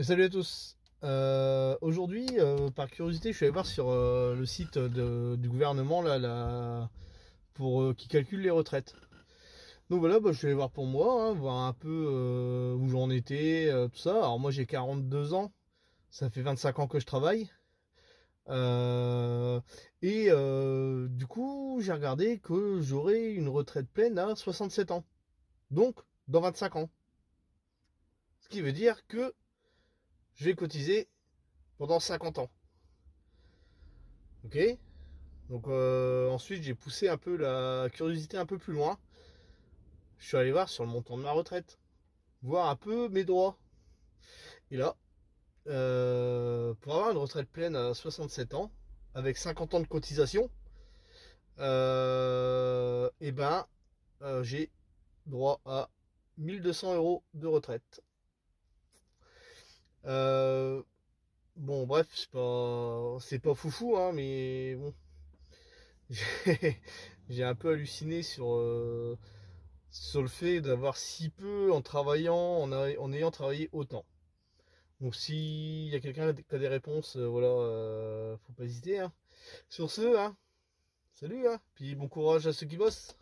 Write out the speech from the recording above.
Salut à tous. Euh, aujourd'hui, euh, par curiosité, je suis allé voir sur euh, le site du gouvernement là, pour qui calcule les retraites. Donc voilà, bah, je suis allé voir pour moi, hein, voir un peu où j'en étais, tout ça. Alors moi, j'ai 42 ans, ça fait 25 ans que je travaille. et du coup, j'ai regardé que j'aurai une retraite pleine à 67 ans. Donc, dans 25 ans. Ce qui veut dire que je vais cotiser pendant 50 ans. Ok Donc euh, ensuite j'ai poussé un peu la curiosité un peu plus loin. Je suis allé voir sur le montant de ma retraite. Voir un peu mes droits. Et là, euh, pour avoir une retraite pleine à 67 ans, avec 50 ans de cotisation, et euh, eh ben j'ai droit à 1200 euros de retraite. Euh, bon, bref, c'est pas, c'est pas foufou, hein, mais bon. J'ai un peu halluciné sur, euh, sur le fait d'avoir si peu en travaillant, en, ayant travaillé autant. Donc s'il y a quelqu'un qui a des réponses, euh, voilà, faut pas hésiter. Hein. Sur ce, hein. salut, hein. puis bon courage à ceux qui bossent.